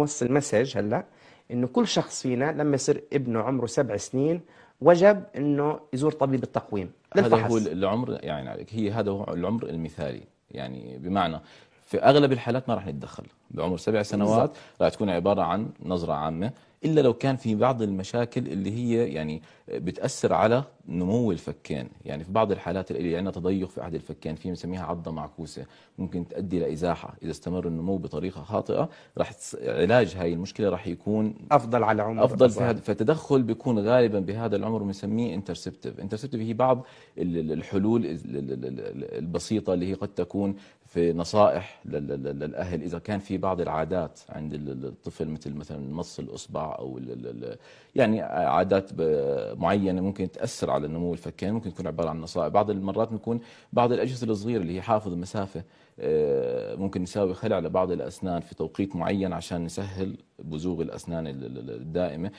نوصل مسج هلا انه كل شخص فينا لما يصير ابنه عمره سبع سنين وجب انه يزور طبيب التقويم للفحص. هذا هو العمر يعني عليك هي هذا هو العمر المثالي يعني بمعنى في اغلب الحالات ما راح نتدخل بعمر سبع سنوات راح تكون عباره عن نظره عامه إلا لو كان في بعض المشاكل اللي هي يعني بتأثر على نمو الفكين يعني في بعض الحالات اللي عندنا يعني تضيق في أحد الفكين في بنسميها عضة معكوسة ممكن تؤدي لإزاحة إذا استمر النمو بطريقة خاطئة راح علاج هاي المشكلة راح يكون أفضل على عمر أفضل في هذا فالتدخل بيكون غالبا بهذا العمر بنسميه انترسبتيف انترسبتيف هي بعض الحلول البسيطة اللي هي قد تكون في نصائح للأهل إذا كان في بعض العادات عند الطفل مثل مثلا مص الأصبع او يعني عادات معينه ممكن تاثر على نمو الفكين ممكن تكون عباره عن نصائب بعض المرات بنكون بعض الاجهزه الصغيره اللي هي حافظ المسافه آه، ممكن نساوي خلع لبعض الاسنان في توقيت معين عشان نسهل بزوغ الاسنان الدائمه